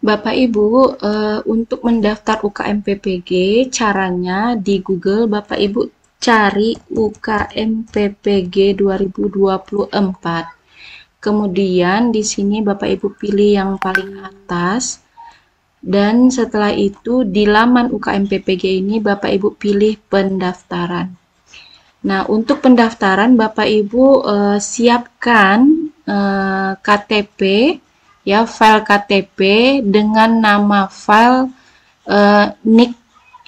Bapak Ibu, uh, untuk mendaftar UKM PPG, caranya di Google Bapak Ibu cari UKM PPG 2024. Kemudian di sini Bapak Ibu pilih yang paling atas. Dan setelah itu di laman UKM PPG ini Bapak Ibu pilih pendaftaran. Nah, untuk pendaftaran Bapak Ibu uh, siapkan uh, eh, KTP ya file KTP dengan nama file uh, nick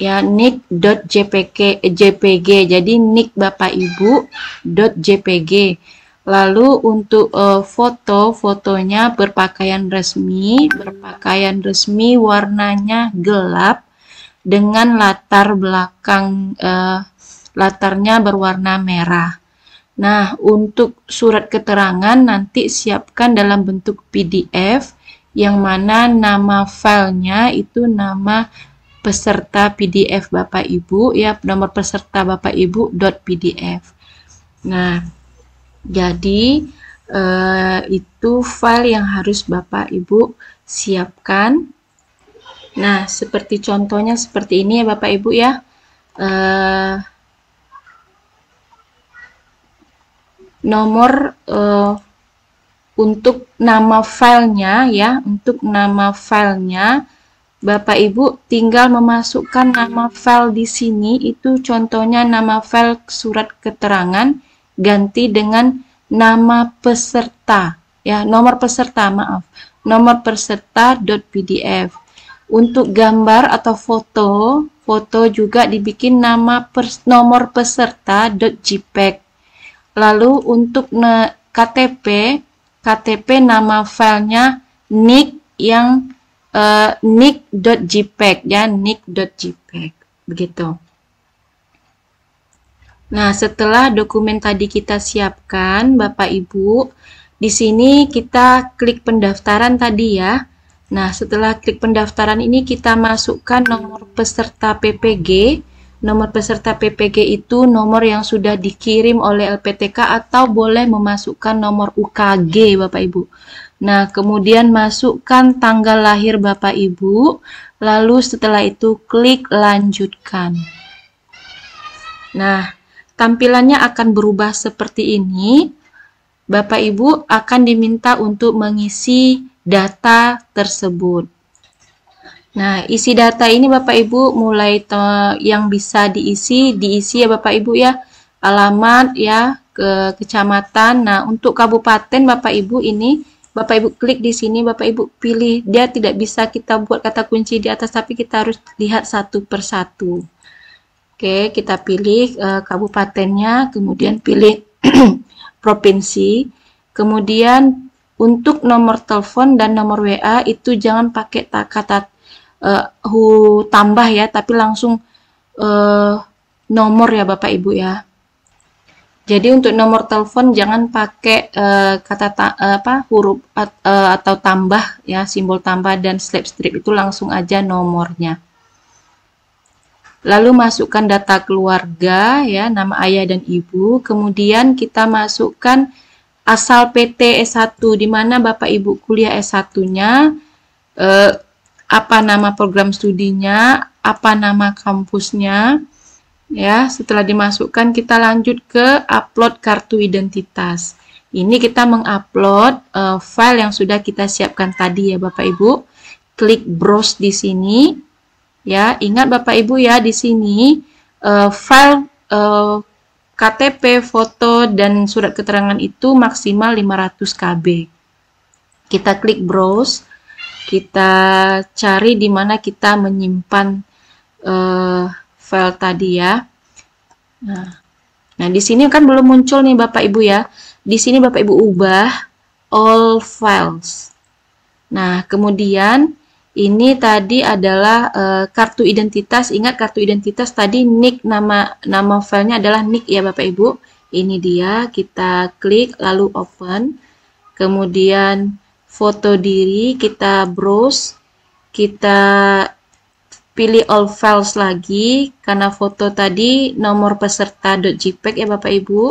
ya nick.jpg jpg jadi nick bapak ibu .jpg lalu untuk uh, foto fotonya berpakaian resmi berpakaian resmi warnanya gelap dengan latar belakang uh, latarnya berwarna merah Nah, untuk surat keterangan nanti siapkan dalam bentuk PDF yang mana nama filenya itu nama peserta PDF Bapak Ibu ya, nomor peserta Bapak Ibu .pdf. Nah, jadi eh, itu file yang harus Bapak Ibu siapkan. Nah, seperti contohnya seperti ini ya Bapak Ibu ya. Eh, nomor uh, untuk nama filenya ya untuk nama filenya Bapak Ibu tinggal memasukkan nama file di sini itu contohnya nama file surat keterangan ganti dengan nama peserta ya nomor peserta maaf nomor peserta .pdf untuk gambar atau foto foto juga dibikin nama pers nomor .jpeg Lalu untuk KTP, KTP nama filenya nick yang uh, eh, nick.jpg e ya, nick.jpg e begitu. Nah, setelah dokumen tadi kita siapkan, Bapak Ibu, di sini kita klik pendaftaran tadi ya. Nah, setelah klik pendaftaran ini kita masukkan nomor peserta PPG Nomor peserta PPG itu nomor yang sudah dikirim oleh LPTK atau boleh memasukkan nomor UKG Bapak Ibu. Nah, kemudian masukkan tanggal lahir Bapak Ibu, lalu setelah itu klik lanjutkan. Nah, tampilannya akan berubah seperti ini. Bapak Ibu akan diminta untuk mengisi data tersebut. Nah, isi data ini Bapak Ibu mulai yang bisa diisi, diisi ya Bapak Ibu ya, alamat ya, ke kecamatan. Nah, untuk kabupaten Bapak Ibu ini, Bapak Ibu klik di sini, Bapak Ibu pilih. Dia tidak bisa kita buat kata kunci di atas, tapi kita harus lihat satu persatu. Oke, kita pilih e, kabupatennya, kemudian pilih provinsi, kemudian untuk nomor telepon dan nomor WA itu jangan pakai kata uh, hu tambah ya, tapi langsung uh, nomor ya Bapak Ibu ya. Jadi untuk nomor telepon jangan pakai uh, kata ta, apa huruf at, uh, atau tambah ya, simbol tambah dan slip strip itu langsung aja nomornya. Lalu masukkan data keluarga ya, nama ayah dan ibu. Kemudian kita masukkan asal PT S1 di mana Bapak Ibu kuliah S1-nya. Uh, apa nama program studinya, apa nama kampusnya. Ya, setelah dimasukkan kita lanjut ke upload kartu identitas. Ini kita mengupload uh, file yang sudah kita siapkan tadi ya Bapak Ibu. Klik browse di sini. Ya, ingat Bapak Ibu ya di sini uh, file uh, eh, KTP, foto dan surat keterangan itu maksimal 500 KB. Kita klik browse kita cari di mana kita menyimpan uh, file tadi ya. Nah, nah di sini kan belum muncul nih Bapak Ibu ya. Di sini Bapak Ibu ubah all files. Nah, kemudian ini tadi adalah uh, kartu identitas. Ingat kartu identitas tadi nick nama nama filenya adalah nick ya Bapak Ibu. Ini dia, kita klik lalu open. Kemudian foto diri, kita browse, kita pilih all files lagi karena foto tadi nomor peserta .jpeg ya Bapak Ibu.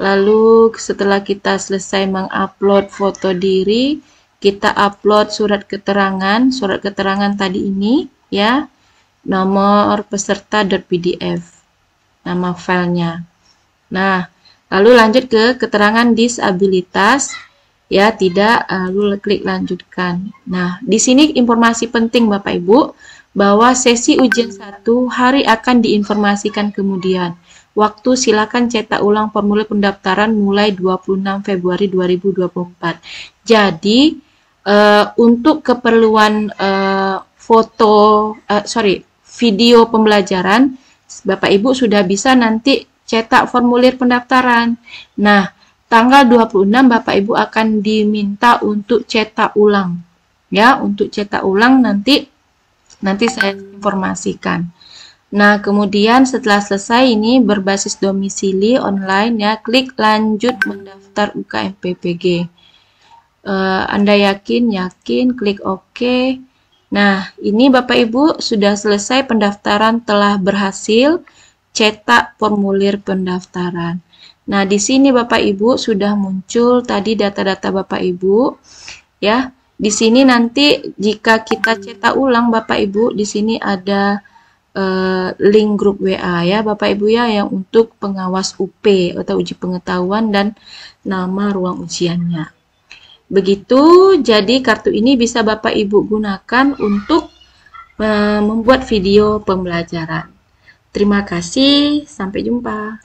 Lalu setelah kita selesai mengupload foto diri, kita upload surat keterangan, surat keterangan tadi ini ya, nomor peserta .pdf nama filenya. Nah, lalu lanjut ke keterangan disabilitas ya tidak lalu eh, klik lanjutkan. Nah, di sini informasi penting Bapak Ibu bahwa sesi ujian satu hari akan diinformasikan kemudian. Waktu silakan cetak ulang formulir pendaftaran mulai 26 Februari 2024. Jadi uh, untuk keperluan uh, foto uh, sorry video pembelajaran Bapak Ibu sudah bisa nanti cetak formulir pendaftaran. Nah, tanggal 26 Bapak Ibu akan diminta untuk cetak ulang. Ya, untuk cetak ulang nanti nanti saya informasikan. Nah, kemudian setelah selesai ini berbasis domisili online ya, klik lanjut mendaftar UKM PPG. Uh, eh, Anda yakin? Yakin, klik OK. Nah, ini Bapak Ibu sudah selesai pendaftaran telah berhasil cetak formulir pendaftaran. Nah, di sini Bapak Ibu sudah muncul tadi data-data Bapak Ibu ya. Di sini nanti jika kita cetak ulang Bapak Ibu di sini ada eh, link grup WA ya Bapak Ibu ya yang untuk pengawas UP atau uji pengetahuan dan nama ruang ujiannya. Begitu, jadi kartu ini bisa Bapak Ibu gunakan untuk eh, membuat video pembelajaran. Terima kasih, sampai jumpa.